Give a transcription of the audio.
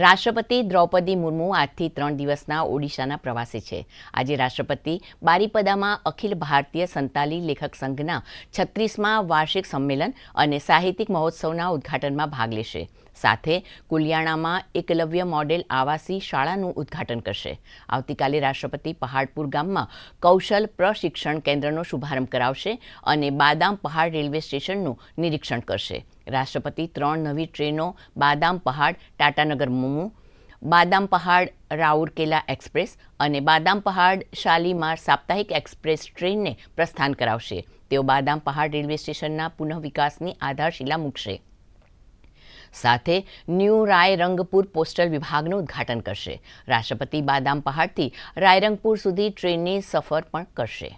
રાષ્ટ્રપતિ દ્રૌપદી મુર્મુ આજથી ત્રણ દિવસના ઓડિશાના પ્રવાસે છે આજે રાષ્ટ્રપતિ બારીપદામાં અખિલ ભારતીય સંતાલી લેખક સંઘના છત્રીસમાં વાર્ષિક સંમેલન અને સાહિત્યિક મહોત્સવના ઉદ્ઘાટનમાં ભાગ લેશે સાથે કુલિયાણામાં એકલવ્ય મોડેલ આવાસી શાળાનું ઉદ્ઘાટન કરશે આવતીકાલે રાષ્ટ્રપતિ પહાડપુર ગામમાં કૌશલ પ્રશિક્ષણ કેન્દ્રનો શુભારંભ કરાવશે અને બાદામ પહાડ રેલવે સ્ટેશનનું નિરીક્ષણ કરશે રાષ્ટ્રપતિ ત્રણ નવી ટ્રેનો બાદામ પહાડ ટાટાનગર મુમુ બાદામ પહાડ રાઉરકેલા એક્સપ્રેસ અને બાદામ પહાડ શાલીમાર સાપ્તાહિક એક્સપ્રેસ ટ્રેનને પ્રસ્થાન કરાવશે તેઓ બાદામ પહાડ રેલવે સ્ટેશનના પુનઃવિકાસની આધારશિલા મૂકશે સાથે ન્યૂ રાયરંગપુર પોસ્ટલ વિભાગનું ઉદ્ઘાટન કરશે રાષ્ટ્રપતિ બાદામ પહાડથી રાયરંગપુર સુધી ટ્રેનની સફર પણ કરશે